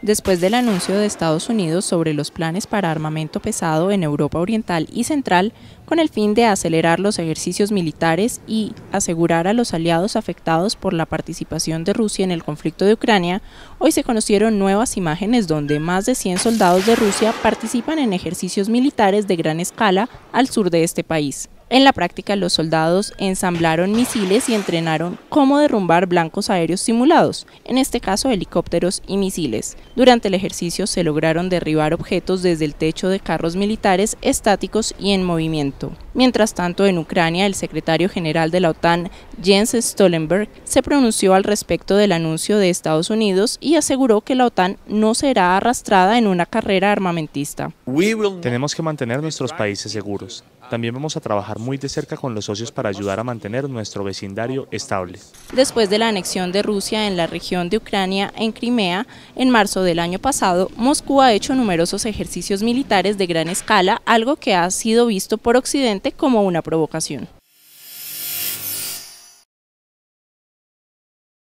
Después del anuncio de Estados Unidos sobre los planes para armamento pesado en Europa Oriental y Central, con el fin de acelerar los ejercicios militares y asegurar a los aliados afectados por la participación de Rusia en el conflicto de Ucrania, hoy se conocieron nuevas imágenes donde más de 100 soldados de Rusia participan en ejercicios militares de gran escala al sur de este país. En la práctica, los soldados ensamblaron misiles y entrenaron cómo derrumbar blancos aéreos simulados, en este caso helicópteros y misiles. Durante el ejercicio se lograron derribar objetos desde el techo de carros militares estáticos y en movimiento. Mientras tanto, en Ucrania, el secretario general de la OTAN, Jens Stoltenberg, se pronunció al respecto del anuncio de Estados Unidos y aseguró que la OTAN no será arrastrada en una carrera armamentista. Tenemos que mantener nuestros países seguros. También vamos a trabajar muy de cerca con los socios para ayudar a mantener nuestro vecindario estable. Después de la anexión de Rusia en la región de Ucrania, en Crimea, en marzo del año pasado, Moscú ha hecho numerosos ejercicios militares de gran escala, algo que ha sido visto por Occidente como una provocación.